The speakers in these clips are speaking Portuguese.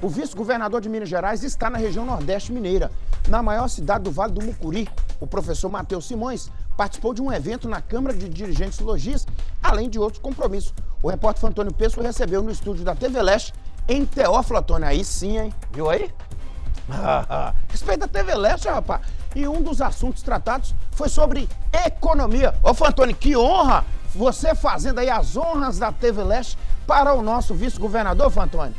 O vice-governador de Minas Gerais está na região Nordeste Mineira, na maior cidade do Vale do Mucuri. O professor Matheus Simões participou de um evento na Câmara de Dirigentes Logis, além de outros compromissos. O repórter Antônio Pesso recebeu no estúdio da TV Leste, em Teófilo Antônio. Aí sim, hein? Viu aí? Respeita a TV Leste, rapaz. E um dos assuntos tratados foi sobre economia. Ô, Fantoni, que honra você fazendo aí as honras da TV Leste para o nosso vice-governador, Fantoni.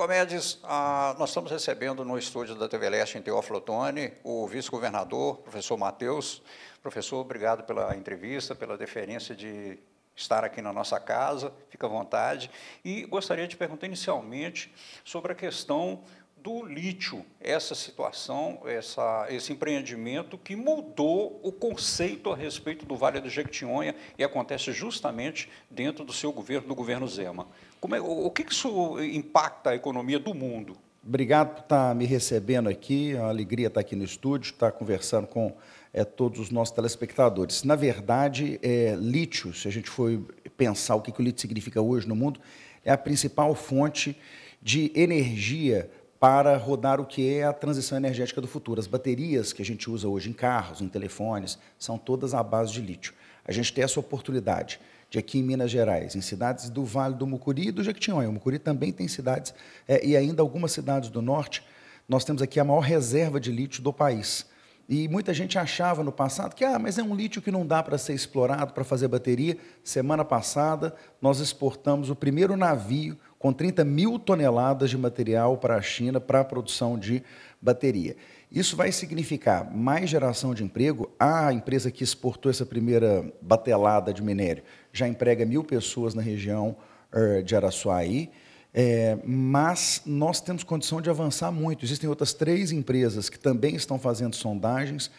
Nicomedes, ah, nós estamos recebendo no estúdio da TV Leste, em Teófilo Tone, o vice-governador, professor Matheus. Professor, obrigado pela entrevista, pela deferência de estar aqui na nossa casa, fica à vontade. E gostaria de perguntar inicialmente sobre a questão do lítio, essa situação, essa, esse empreendimento que mudou o conceito a respeito do Vale do Jequitinhonha e acontece justamente dentro do seu governo, do governo Zema. É, o, o que, que isso impacta a economia do mundo? Obrigado por estar me recebendo aqui, é uma alegria estar aqui no estúdio, estar conversando com é, todos os nossos telespectadores. Na verdade, é, lítio, se a gente for pensar o que, que o lítio significa hoje no mundo, é a principal fonte de energia para rodar o que é a transição energética do futuro. As baterias que a gente usa hoje em carros, em telefones, são todas à base de lítio. A gente tem essa oportunidade de aqui em Minas Gerais, em cidades do Vale do Mucuri e do Jequitinhonha. O Mucuri também tem cidades, é, e ainda algumas cidades do norte, nós temos aqui a maior reserva de lítio do país. E muita gente achava no passado que, ah, mas é um lítio que não dá para ser explorado, para fazer bateria. Semana passada, nós exportamos o primeiro navio com 30 mil toneladas de material para a China para a produção de bateria. Isso vai significar mais geração de emprego. Ah, a empresa que exportou essa primeira batelada de minério já emprega mil pessoas na região eh, de Araçuaí. É, mas nós temos condição de avançar muito. Existem outras três empresas que também estão fazendo sondagens.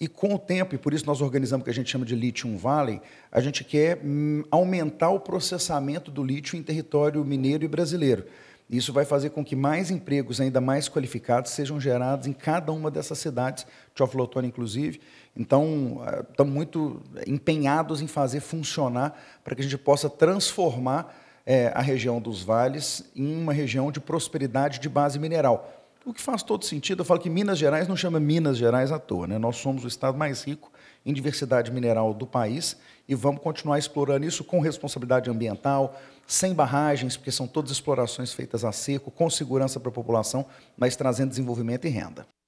E com o tempo, e por isso nós organizamos o que a gente chama de Lithium Valley, a gente quer hum, aumentar o processamento do lítio em território mineiro e brasileiro. Isso vai fazer com que mais empregos ainda mais qualificados sejam gerados em cada uma dessas cidades, Tchoflotone inclusive. Então, ah, estamos muito empenhados em fazer funcionar para que a gente possa transformar é, a região dos vales em uma região de prosperidade de base mineral. O que faz todo sentido, eu falo que Minas Gerais não chama Minas Gerais à toa. Né? Nós somos o estado mais rico em diversidade mineral do país e vamos continuar explorando isso com responsabilidade ambiental, sem barragens, porque são todas explorações feitas a seco, com segurança para a população, mas trazendo desenvolvimento e renda.